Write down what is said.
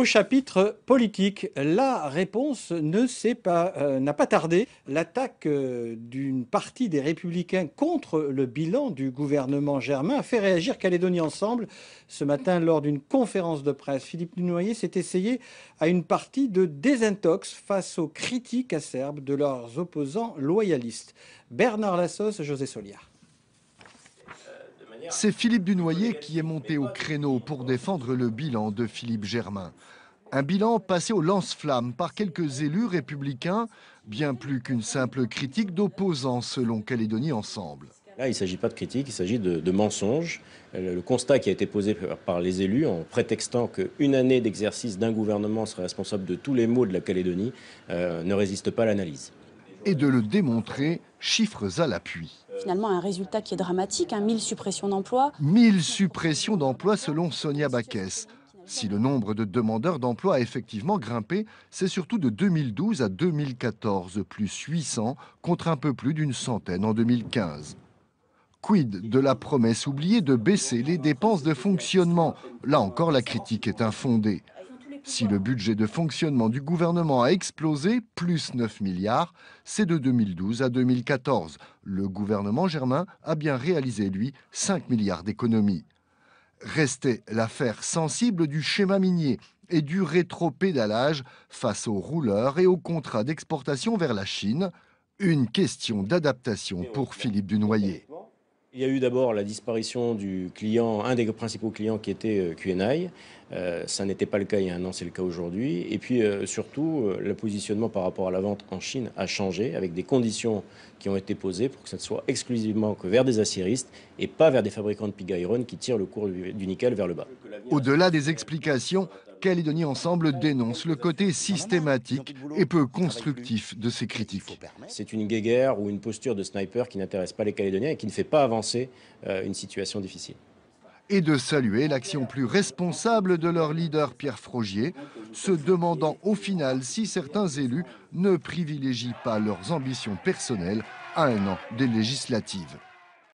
Au chapitre politique, la réponse euh, n'a pas tardé. L'attaque euh, d'une partie des républicains contre le bilan du gouvernement germain a fait réagir Calédonie Ensemble. Ce matin, lors d'une conférence de presse, Philippe Dunoyer s'est essayé à une partie de désintox face aux critiques acerbes de leurs opposants loyalistes. Bernard Lassos, José Soliard. C'est Philippe Dunoyer qui est monté au créneau pour défendre le bilan de Philippe Germain. Un bilan passé au lance flammes par quelques élus républicains, bien plus qu'une simple critique d'opposants selon Calédonie Ensemble. Là, il ne s'agit pas de critique, il s'agit de, mensonges. Euh, le, constat qui a été posé par, les élus en prétextant qu'une année d'exercice d'un gouvernement serait responsable de tous les maux de la Calédonie euh, ne résiste pas à l'analyse. Et de le démontrer, chiffres à l'appui finalement un résultat qui est dramatique, 1 hein. 1000 suppressions d'emplois. 1000 suppressions d'emplois selon Sonia Baquès. Si le nombre de demandeurs d'emploi a effectivement grimpé, c'est surtout de 2012 à 2014, plus 800 contre un peu plus d'une centaine en 2015. Quid de la promesse oubliée de baisser les dépenses de fonctionnement Là encore, la critique est infondée. Si le budget de fonctionnement du gouvernement a explosé, plus 9 milliards, c'est de 2012 à 2014. Le gouvernement germain a bien réalisé, lui, 5 milliards d'économies. Restait l'affaire sensible du schéma minier et du rétropédalage face aux rouleurs et aux contrats d'exportation vers la Chine, une question d'adaptation pour Philippe Dunoyer. Il y a eu d'abord la disparition du client, un des principaux clients qui était euh, QNI. Euh, ça n'était pas le cas il y a un an, c'est le cas aujourd'hui. Et puis euh, surtout, le positionnement par rapport à la vente en Chine a changé avec des conditions qui ont été posées pour que ça ne soit exclusivement que vers des aciéristes et pas vers des fabricants de pig iron qui tirent le cours du nickel vers le bas. Au-delà des explications, Calédonie Ensemble dénonce le côté systématique et peu constructif de ces critiques. C'est une guéguerre ou une posture de sniper qui n'intéresse pas les Calédoniens et qui ne fait pas avancer euh, une situation difficile et de saluer l'action plus responsable de leur leader Pierre Frogier, se demandant au final si certains élus ne privilégient pas leurs ambitions personnelles à un an des législatives.